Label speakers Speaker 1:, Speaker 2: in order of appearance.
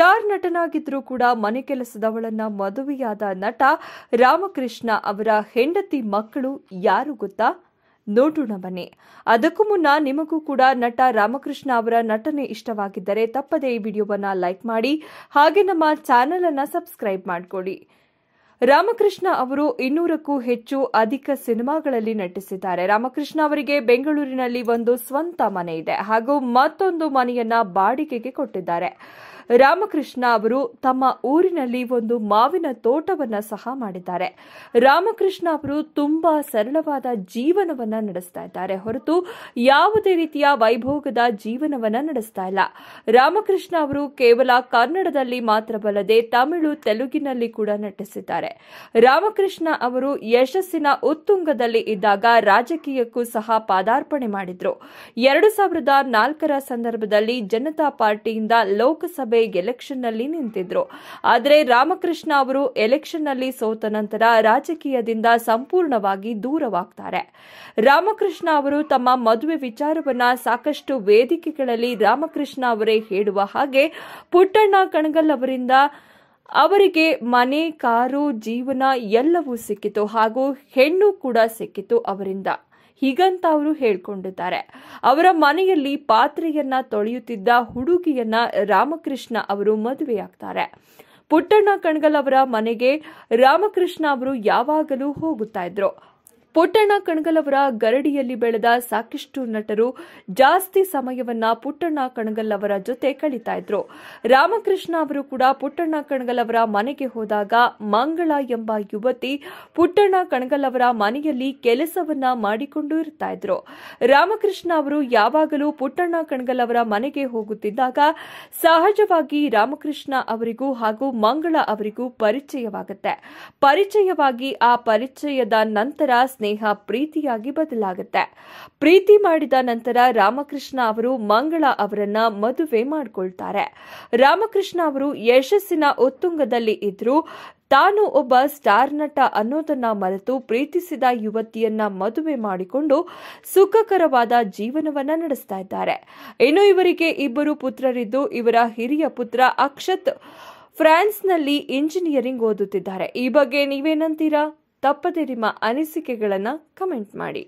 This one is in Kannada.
Speaker 1: ಸ್ಟಾರ್ ನಟನಾಗಿದ್ರೂ ಕೂಡ ಮನೆ ಕೆಲಸದವಳನ್ನ ಮದುವೆಯಾದ ನಟ ರಾಮಕೃಷ್ಣ ಅವರ ಹೆಂಡತಿ ಮಕ್ಕಳು ಯಾರು ಗೊತ್ತಾ ನೋಡೋಣ ಬನ್ನಿ ಅದಕ್ಕೂ ಮುನ್ನ ನಿಮಗೂ ಕೂಡ ನಟ ರಾಮಕೃಷ್ಣ ಅವರ ನಟನೆ ಇಷ್ಟವಾಗಿದ್ದರೆ ತಪ್ಪದೇ ಈ ವಿಡಿಯೋವನ್ನ ಲೈಕ್ ಮಾಡಿ ಹಾಗೆ ನಮ್ಮ ಚಾನೆಲ್ ಅನ್ನ ಸಬ್ಸ್ಕ್ರೈಬ್ ಮಾಡಿಕೊಡಿ ರಾಮಕೃಷ್ಣ ಅವರು ಇನ್ನೂರಕ್ಕೂ ಹೆಚ್ಚು ಅಧಿಕ ಸಿನಿಮಾಗಳಲ್ಲಿ ನಟಿಸಿದ್ದಾರೆ ರಾಮಕೃಷ್ಣ ಅವರಿಗೆ ಬೆಂಗಳೂರಿನಲ್ಲಿ ಒಂದು ಸ್ವಂತ ಮನೆ ಇದೆ ಹಾಗೂ ಮತ್ತೊಂದು ಮನೆಯನ್ನ ಬಾಡಿಗೆಗೆ ಕೊಟ್ಟಿದ್ದಾರೆ ರಾಮಕೃಷ್ಣ ಅವರು ತಮ್ಮ ಊರಿನಲ್ಲಿ ಒಂದು ಮಾವಿನ ತೋಟವನ್ನ ಸಹ ಮಾಡಿದ್ದಾರೆ ರಾಮಕೃಷ್ಣ ಅವರು ತುಂಬಾ ಸರಳವಾದ ಜೀವನವನ್ನ ನಡೆಸ್ತಾ ಇದ್ದಾರೆ ಹೊರತು ಯಾವುದೇ ರೀತಿಯ ವೈಭೋಗದ ಜೀವನವನ್ನ ನಡೆಸ್ತಾ ಇಲ್ಲ ರಾಮಕೃಷ್ಣ ಅವರು ಕೇವಲ ಕನ್ನಡದಲ್ಲಿ ಮಾತ್ರವಲ್ಲದೆ ತಮಿಳು ತೆಲುಗಿನಲ್ಲಿ ಕೂಡ ನಟಿಸಿದ್ದಾರೆ ರಾಮಕೃಷ್ಣ ಅವರು ಯಶಸ್ಸಿನ ಉತ್ತುಂಗದಲ್ಲಿ ಇದ್ದಾಗ ರಾಜಕೀಯಕ್ಕೂ ಸಹ ಪಾದಾರ್ಪಣೆ ಮಾಡಿದ್ರು ಎರಡು ಸಾವಿರದ ನಾಲ್ಕರ ಸಂದರ್ಭದಲ್ಲಿ ಜನತಾ ಪಾರ್ಟಿಯಿಂದ ಲೋಕಸಭೆ ಬೇಗ್ ಎಲೆಕ್ಷನ್ನಲ್ಲಿ ನಿಂತಿದ್ರು ಆದರೆ ರಾಮಕೃಷ್ಣ ಅವರು ಎಲೆಕ್ಷನ್ನಲ್ಲಿ ಸೋತ ನಂತರ ರಾಜಕೀಯದಿಂದ ಸಂಪೂರ್ಣವಾಗಿ ದೂರವಾಗ್ತಾರೆ ರಾಮಕೃಷ್ಣ ಅವರು ತಮ್ಮ ಮದುವೆ ವಿಚಾರವನ್ನ ಸಾಕಷ್ಟು ವೇದಿಕೆಗಳಲ್ಲಿ ರಾಮಕೃಷ್ಣ ಅವರೇ ಹೇಳುವ ಹಾಗೆ ಪುಟ್ಟಣ್ಣ ಕಣಗಲ್ ಅವರಿಂದ ಅವರಿಗೆ ಮನೆ ಕಾರು ಜೀವನ ಎಲ್ಲವೂ ಸಿಕ್ಕಿತು ಹಾಗೂ ಹೆಣ್ಣು ಕೂಡ ಸಿಕ್ಕಿತು ಅವರಿಂದ ಹೀಗಂತ ಅವರು ಹೇಳ್ಕೊಂಡಿದ್ದಾರೆ ಅವರ ಮನೆಯಲ್ಲಿ ಪಾತ್ರೆಯನ್ನ ತೊಳೆಯುತ್ತಿದ್ದ ಹುಡುಗಿಯನ್ನ ರಾಮಕೃಷ್ಣ ಅವರು ಮದುವೆಯಾಗ್ತಾರೆ ಪುಟ್ಟಣ್ಣ ಕಣಗಲ್ ಅವರ ಮನೆಗೆ ರಾಮಕೃಷ್ಣ ಅವರು ಯಾವಾಗಲೂ ಹೋಗುತ್ತಾ ಇದ್ರು ಪುಟ್ಟಣ್ಣ ಕಣಗಲ್ ಗರಡಿಯಲ್ಲಿ ಬೆಳೆದ ಸಾಕಷ್ಟು ನಟರು ಜಾಸ್ತಿ ಸಮಯವನ್ನ ಪುಟ್ಟಣ್ಣ ಕಣಗಲ್ ಅವರ ಜೊತೆ ಕಳೀತಾ ಇದ್ರು ರಾಮಕೃಷ್ಣ ಅವರು ಕೂಡ ಪುಟ್ಟಣ್ಣ ಕಣಗಲ್ ಅವರ ಮನೆಗೆ ಹೋದಾಗ ಮಂಗಳ ಎಂಬ ಯುವತಿ ಪುಟ್ಟಣ್ಣ ಕಣಗಲ್ ಅವರ ಮನೆಯಲ್ಲಿ ಕೆಲಸವನ್ನ ಮಾಡಿಕೊಂಡು ಇರ್ತಾ ಇದ್ರು ರಾಮಕೃಷ್ಣ ಅವರು ಯಾವಾಗಲೂ ಪುಟ್ಟಣ್ಣ ಕಣಗಲ್ ಅವರ ಮನೆಗೆ ಹೋಗುತ್ತಿದ್ದಾಗ ಸಹಜವಾಗಿ ರಾಮಕೃಷ್ಣ ಅವರಿಗೂ ಹಾಗೂ ಮಂಗಳ ಅವರಿಗೂ ಪರಿಚಯವಾಗುತ್ತೆ ಪರಿಚಯವಾಗಿ ಆ ಪರಿಚಯದ ನಂತರ ಸ್ನೇಹ ಪ್ರೀತಿಯಾಗಿ ಬದಲಾಗುತ್ತೆ ಪ್ರೀತಿ ಮಾಡಿದ ನಂತರ ರಾಮಕೃಷ್ಣ ಅವರು ಮಂಗಳ ಅವರನ್ನ ಮದುವೆ ಮಾಡಿಕೊಳ್ತಾರೆ ರಾಮಕೃಷ್ಣ ಅವರು ಯಶಸ್ಸಿನ ಉತ್ತುಂಗದಲ್ಲಿ ಇದ್ರೂ ತಾನು ಒಬ್ಬ ಸ್ಟಾರ್ ನಟ ಅನ್ನೋದನ್ನ ಮರೆತು ಪ್ರೀತಿಸಿದ ಯುವತಿಯನ್ನ ಮದುವೆ ಮಾಡಿಕೊಂಡು ಸುಖಕರವಾದ ಜೀವನವನ್ನ ನಡೆಸ್ತಾ ಇದ್ದಾರೆ ಇನ್ನು ಇವರಿಗೆ ಇಬ್ಬರು ಪುತ್ರರಿದ್ದು ಇವರ ಹಿರಿಯ ಪುತ್ರ ಅಕ್ಷತ್ ಫ್ರಾನ್ಸ್ನಲ್ಲಿ ಇಂಜಿನಿಯರಿಂಗ್ ಓದುತ್ತಿದ್ದಾರೆ ಈ ಬಗ್ಗೆ ನೀವೇನಂತೀರಾ ತಪ್ಪದೆ ನಿಮ್ಮ ಅನಿಸಿಕೆಗಳನ್ನು ಕಮೆಂಟ್ ಮಾಡಿ